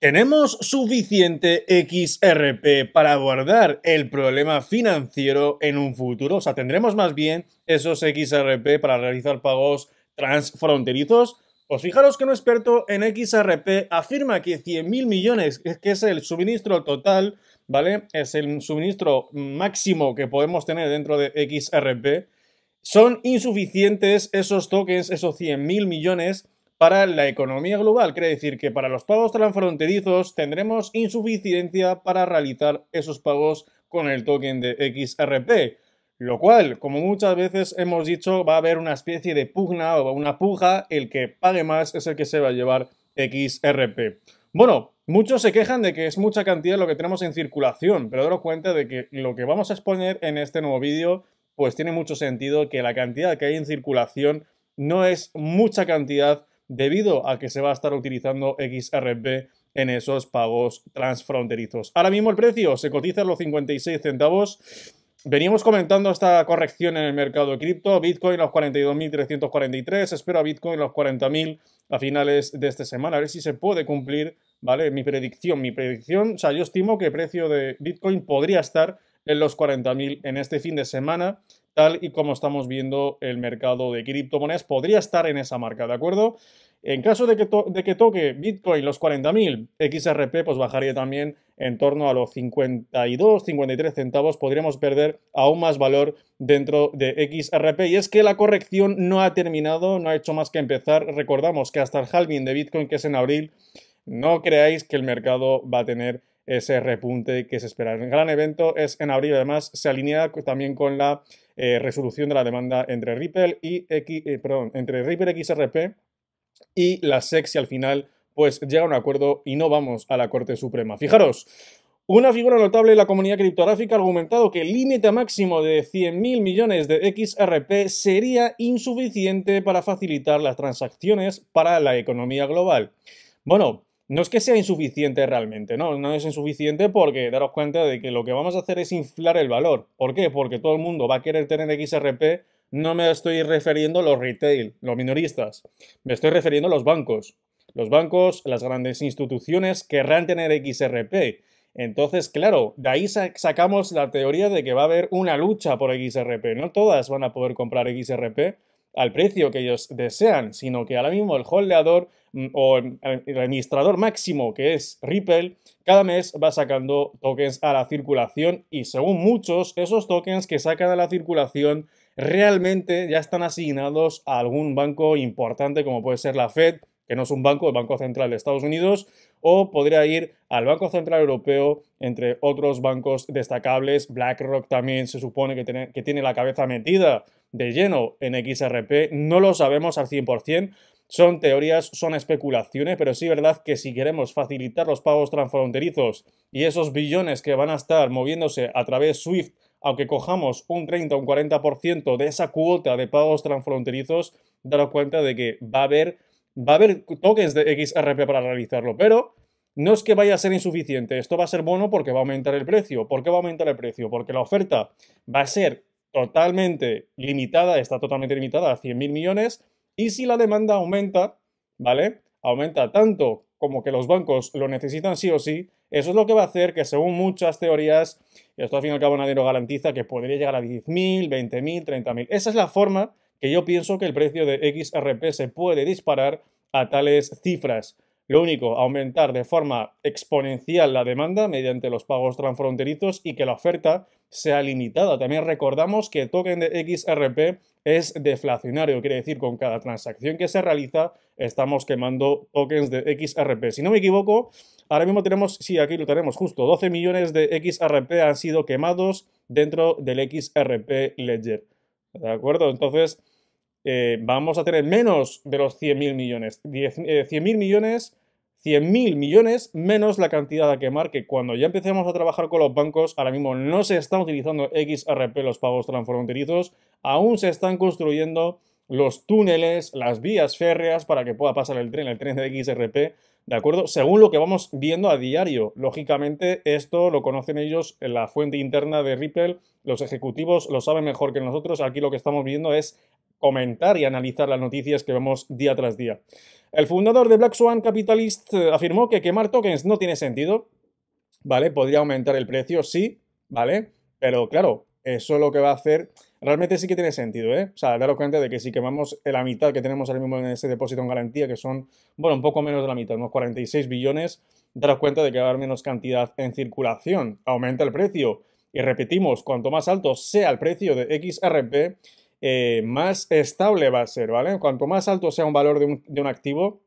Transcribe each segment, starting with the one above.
¿Tenemos suficiente XRP para abordar el problema financiero en un futuro? O sea, ¿tendremos más bien esos XRP para realizar pagos transfronterizos? Pues fijaros que un experto en XRP afirma que 100.000 millones, que es el suministro total, ¿vale? Es el suministro máximo que podemos tener dentro de XRP. Son insuficientes esos tokens, esos 100.000 millones, para la economía global. Quiere decir que para los pagos transfronterizos tendremos insuficiencia para realizar esos pagos con el token de XRP. Lo cual, como muchas veces hemos dicho, va a haber una especie de pugna o una puja, el que pague más es el que se va a llevar XRP. Bueno, muchos se quejan de que es mucha cantidad lo que tenemos en circulación, pero daros cuenta de que lo que vamos a exponer en este nuevo vídeo, pues tiene mucho sentido que la cantidad que hay en circulación no es mucha cantidad debido a que se va a estar utilizando XRP en esos pagos transfronterizos. Ahora mismo el precio se cotiza en los 56 centavos. Veníamos comentando esta corrección en el mercado de cripto. Bitcoin los 42.343. Espero a Bitcoin los 40.000 a finales de esta semana. A ver si se puede cumplir, ¿vale? Mi predicción. Mi predicción, o sea, yo estimo que el precio de Bitcoin podría estar en los 40.000 en este fin de semana tal y como estamos viendo el mercado de criptomonedas, podría estar en esa marca, ¿de acuerdo? En caso de que, toque Bitcoin los 40.000, XRP pues bajaría también en torno a los 52, 53 centavos, podríamos perder aún más valor dentro de XRP. Y es que la corrección no ha terminado, no ha hecho más que empezar. Recordamos que hasta el halving de Bitcoin, que es en abril, no creáis que el mercado va a tener ese repunte que se espera. El gran evento es en abril, además se alinea también con la eh, resolución de la demanda entre Ripple y eh, entre Ripple XRP y la SEC si al final pues llega a un acuerdo y no vamos a la Corte Suprema. Fijaros, una figura notable de la comunidad criptográfica ha argumentado que el límite máximo de 100.000 millones de XRP sería insuficiente para facilitar las transacciones para la economía global. Bueno, no es que sea insuficiente realmente, no, no es insuficiente porque daros cuenta de que lo que vamos a hacer es inflar el valor. ¿Por qué? Porque todo el mundo va a querer tener XRP. No me estoy refiriendo a los retail, los minoristas. Me estoy refiriendo a los bancos. Los bancos, las grandes instituciones querrán tener XRP. Entonces, claro, de ahí sacamos la teoría de que va a haber una lucha por XRP. No todas van a poder comprar XRP, al precio que ellos desean, sino que ahora mismo el holdeador mm, o el administrador máximo que es Ripple, cada mes va sacando tokens a la circulación y según muchos, esos tokens que sacan a la circulación realmente ya están asignados a algún banco importante como puede ser la Fed que no es un banco, el Banco Central de Estados Unidos, o podría ir al Banco Central Europeo, entre otros bancos destacables. BlackRock también se supone que tiene, que tiene la cabeza metida de lleno en XRP, no lo sabemos al 100%. Son teorías, son especulaciones, pero sí verdad que si queremos facilitar los pagos transfronterizos y esos billones que van a estar moviéndose a través SWIFT, aunque cojamos un 30 o un 40% de esa cuota de pagos transfronterizos, daros cuenta de que va a haber va a haber tokens de XRP para realizarlo, pero no es que vaya a ser insuficiente. Esto va a ser bueno porque va a aumentar el precio. ¿Por qué va a aumentar el precio? Porque la oferta va a ser totalmente limitada, está totalmente limitada a 100.000 millones. Y si la demanda aumenta, ¿vale? Aumenta tanto como que los bancos lo necesitan sí o sí, eso es lo que va a hacer que según muchas teorías, esto al fin y al cabo nadie lo garantiza, que podría llegar a 10.000, 20.000, 30.000. Esa es la forma que yo pienso que el precio de XRP se puede disparar a tales cifras. Lo único, aumentar de forma exponencial la demanda mediante los pagos transfronterizos y que la oferta sea limitada. También recordamos que el token de XRP es deflacionario, quiere decir, con cada transacción que se realiza estamos quemando tokens de XRP. Si no me equivoco, ahora mismo tenemos, sí, aquí lo tenemos justo, 12 millones de XRP han sido quemados dentro del XRP Ledger. ¿De acuerdo? Entonces, eh, vamos a tener menos de los 100.000 millones. 100.000 eh, millones, 100.000 millones menos la cantidad a quemar que cuando ya empezamos a trabajar con los bancos, ahora mismo no se están utilizando XRP los pagos transfronterizos, aún se están construyendo los túneles, las vías férreas para que pueda pasar el tren, el tren de XRP, ¿de acuerdo? Según lo que vamos viendo a diario. Lógicamente, esto lo conocen ellos en la fuente interna de Ripple, los ejecutivos lo saben mejor que nosotros, aquí lo que estamos viendo es comentar y analizar las noticias que vemos día tras día. El fundador de Black Swan Capitalist eh, afirmó que quemar tokens no tiene sentido, ¿vale? Podría aumentar el precio, sí, ¿vale? Pero claro, eso lo que va a hacer realmente sí que tiene sentido, ¿eh? O sea, daros cuenta de que si quemamos la mitad que tenemos ahora mismo en ese depósito en garantía, que son, bueno, un poco menos de la mitad, unos 46 billones, daros cuenta de que va a haber menos cantidad en circulación, aumenta el precio. Y repetimos, cuanto más alto sea el precio de XRP, eh, más estable va a ser, ¿vale? Cuanto más alto sea un valor de un, activo,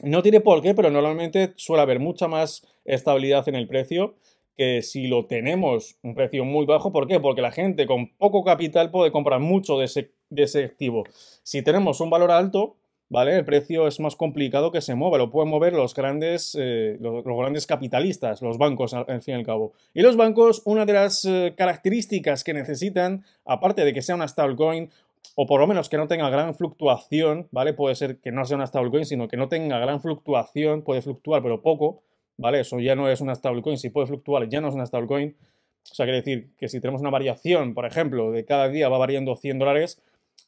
no tiene por qué, pero normalmente suele haber mucha más estabilidad en el precio que si lo tenemos un precio muy bajo. ¿Por qué? Porque la gente con poco capital puede comprar mucho de ese activo. Si tenemos un valor alto, ¿vale? El precio es más complicado que se mueva, lo pueden mover los grandes, eh, los, grandes capitalistas, los bancos, al, fin y al cabo. Y los bancos, una de las eh, características que necesitan, aparte de que sea una stablecoin, o por lo menos que no tenga gran fluctuación, ¿vale? Puede ser que no sea una stablecoin, sino que no tenga gran fluctuación, puede fluctuar, pero poco, ¿vale? Eso ya no es una stablecoin, si puede fluctuar ya no es una stablecoin. O sea, quiere decir que si tenemos una variación, por ejemplo, de cada día va variando 100 dólares,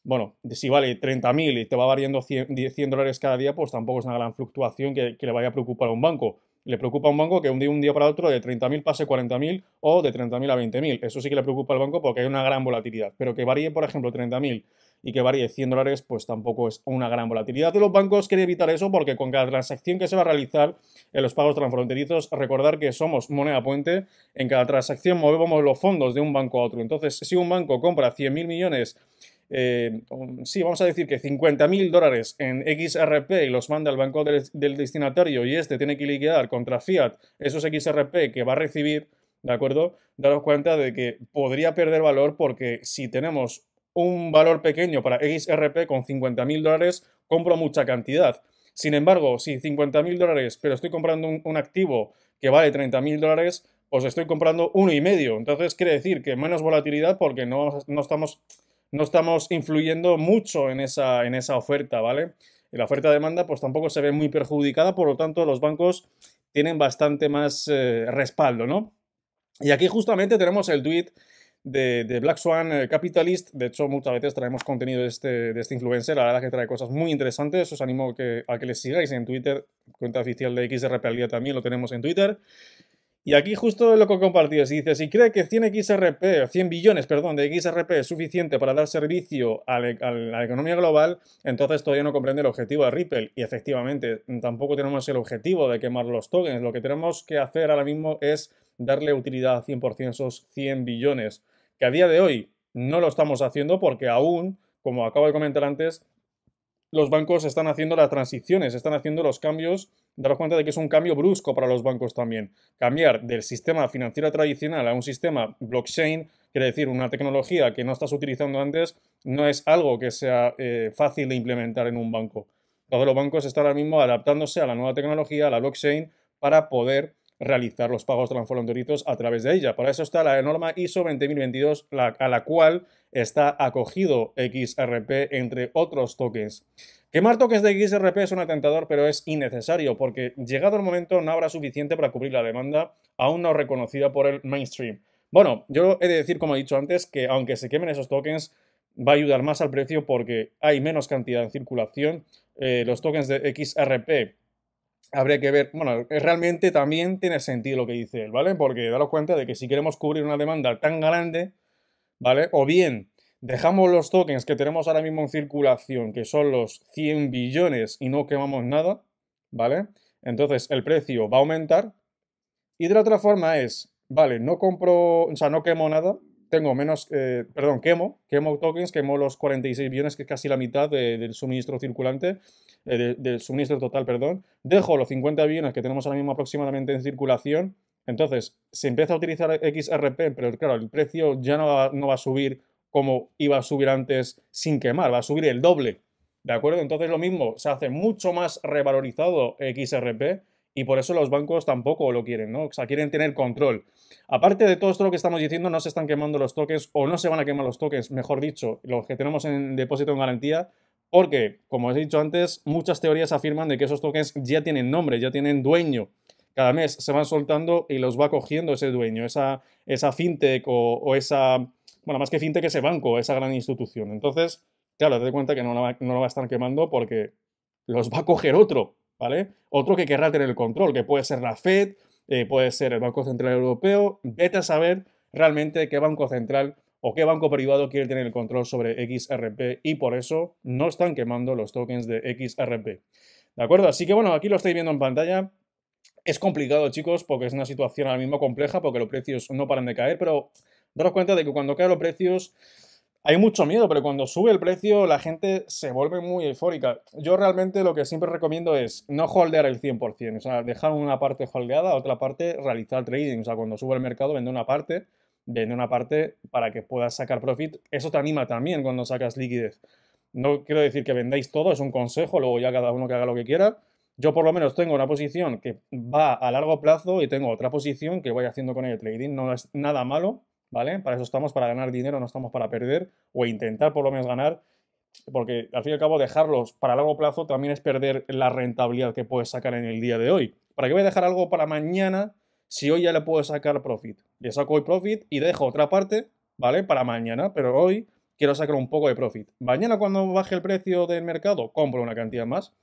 bueno, si vale 30.000 y te va variando 100, dólares cada día, pues tampoco es una gran fluctuación que, le vaya a preocupar a un banco. Le preocupa a un banco que un día, un día para otro de 30.000 pase 40.000 o de 30.000 a 20.000. Eso sí que le preocupa al banco porque hay una gran volatilidad. Pero que varíe, por ejemplo, 30.000 y que varíe 100 dólares, pues tampoco es una gran volatilidad. Y los bancos quieren evitar eso porque con cada transacción que se va a realizar en los pagos transfronterizos, recordar que somos moneda puente. En cada transacción movemos los fondos de un banco a otro. Entonces, si un banco compra 100.000 millones eh, um, sí, vamos a decir que 50.000 dólares en XRP y los manda al banco del, destinatario y este tiene que liquidar contra fiat esos XRP que va a recibir, ¿de acuerdo? Daros cuenta de que podría perder valor porque si tenemos un valor pequeño para XRP con 50.000 dólares, compro mucha cantidad. Sin embargo, si 50.000 dólares, pero estoy comprando un, activo que vale 30.000 dólares, os estoy comprando uno y medio. Entonces quiere decir que menos volatilidad porque no, no estamos no estamos influyendo mucho en esa, en esa oferta, ¿vale? la oferta de demanda pues tampoco se ve muy perjudicada, por lo tanto los bancos tienen bastante más eh, respaldo, ¿no? Y aquí justamente tenemos el tweet de, Black Swan eh, Capitalist. De hecho, muchas veces traemos contenido de este, de este influencer. La verdad que trae cosas muy interesantes. Os animo que, a que le sigáis en Twitter, cuenta oficial de XRP al día también lo tenemos en Twitter. Y aquí justo lo que he compartido, si dice, si cree que 100 XRP, 100 billones, perdón, de XRP es suficiente para dar servicio a la, economía global, entonces todavía no comprende el objetivo de Ripple. Y efectivamente, tampoco tenemos el objetivo de quemar los tokens. Lo que tenemos que hacer ahora mismo es darle utilidad a 100% esos 100 billones, que a día de hoy no lo estamos haciendo porque aún, como acabo de comentar antes, los bancos están haciendo las transiciones, están haciendo los cambios, daros cuenta de que es un cambio brusco para los bancos también. Cambiar del sistema financiero tradicional a un sistema blockchain, quiere decir, una tecnología que no estás utilizando antes, no es algo que sea eh, fácil de implementar en un banco. Todos los bancos están ahora mismo adaptándose a la nueva tecnología, a la blockchain, para poder realizar los pagos transfronterizos a través de ella. Para eso está la norma ISO 20022, a la cual está acogido XRP, entre otros tokens. Quemar tokens de XRP es un atentador, pero es innecesario, porque llegado el momento no habrá suficiente para cubrir la demanda aún no reconocida por el mainstream. Bueno, yo he de decir, como he dicho antes, que aunque se quemen esos tokens, va a ayudar más al precio porque hay menos cantidad en circulación. Eh, los tokens de XRP habría que ver, bueno, realmente también tiene sentido lo que dice él, ¿vale? Porque daros cuenta de que si queremos cubrir una demanda tan grande, ¿vale? O bien dejamos los tokens que tenemos ahora mismo en circulación, que son los 100 billones y no quemamos nada, ¿vale? Entonces el precio va a aumentar. Y de la otra forma es, vale, no compro, o sea, no quemo nada, tengo menos, eh, perdón, quemo, quemo tokens, quemo los 46 billones, que es casi la mitad del suministro circulante, eh, del suministro total, perdón. Dejo los 50 billones que tenemos ahora mismo aproximadamente en circulación. Entonces, se empieza a utilizar XRP, pero claro, el precio ya no va, no va a subir como iba a subir antes sin quemar, va a subir el doble. ¿De acuerdo? Entonces lo mismo, se hace mucho más revalorizado XRP y por eso los bancos tampoco lo quieren, ¿no? O sea, quieren tener control. Aparte de todo esto lo que estamos diciendo, no se están quemando los tokens o no se van a quemar los tokens, mejor dicho, los que tenemos en depósito en garantía, porque, como he dicho antes, muchas teorías afirman de que esos tokens ya tienen nombre, ya tienen dueño. Cada mes se van soltando y los va cogiendo ese dueño, esa, esa fintech o, esa, bueno, más que fintech, ese banco, esa gran institución. Entonces, claro, te cuenta que no, no lo va a estar quemando porque los va a coger otro ¿vale? Otro que querrá tener el control, que puede ser la Fed, eh, puede ser el Banco Central Europeo, vete a saber realmente qué banco central o qué banco privado quiere tener el control sobre XRP y por eso no están quemando los tokens de XRP. ¿De acuerdo? Así que bueno, aquí lo estáis viendo en pantalla. Es complicado, chicos, porque es una situación ahora mismo compleja, porque los precios no paran de caer, pero daros cuenta de que cuando caen los precios hay mucho miedo, pero cuando sube el precio la gente se vuelve muy eufórica. Yo realmente lo que siempre recomiendo es no holdear el 100%, o sea, dejar una parte holdeada, otra parte realizar trading, o sea, cuando sube el mercado vende una parte, vende una parte para que puedas sacar profit, eso te anima también cuando sacas liquidez. No quiero decir que vendáis todo, es un consejo, luego ya cada uno que haga lo que quiera. Yo por lo menos tengo una posición que va a largo plazo y tengo otra posición que voy haciendo con el trading, no es nada malo, ¿vale? Para eso estamos, para ganar dinero, no estamos para perder o intentar por lo menos ganar, porque al fin y al cabo dejarlos para largo plazo también es perder la rentabilidad que puedes sacar en el día de hoy. ¿Para qué voy a dejar algo para mañana si hoy ya le puedo sacar profit? Le saco hoy profit y dejo otra parte, ¿vale? Para mañana, pero hoy quiero sacar un poco de profit. Mañana cuando baje el precio del mercado, compro una cantidad más.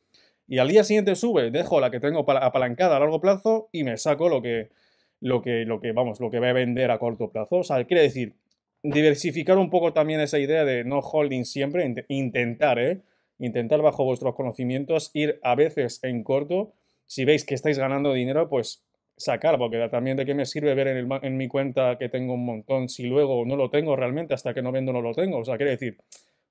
Y al día siguiente sube, dejo la que tengo apalancada a largo plazo y me saco lo que, lo que, lo que, vamos, lo que va a vender a corto plazo. O sea, quiere decir, diversificar un poco también esa idea de no holding siempre, intentar, ¿eh? Intentar bajo vuestros conocimientos ir a veces en corto. Si veis que estáis ganando dinero, pues sacar, porque también de qué me sirve ver en, el, en, mi cuenta que tengo un montón si luego no lo tengo realmente, hasta que no vendo no lo tengo. O sea, quiere decir,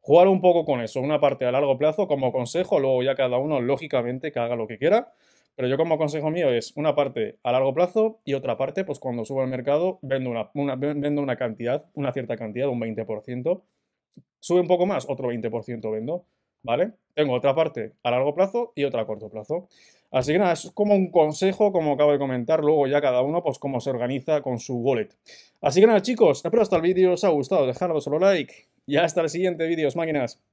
jugar un poco con eso, una parte a largo plazo como consejo, luego ya cada uno lógicamente que haga lo que quiera. Pero yo como consejo mío es una parte a largo plazo y otra parte, pues cuando subo al mercado, vendo una, vendo una cantidad, una cierta cantidad, un 20%. Sube un poco más, otro 20% vendo. ¿Vale? Tengo otra parte a largo plazo y otra a corto plazo. Así que nada, es como un consejo, como acabo de comentar, luego ya cada uno, pues cómo se organiza con su wallet. Así que nada, chicos, espero hasta el vídeo os ha gustado, dejadnos solo like y hasta el siguiente vídeo, máquinas.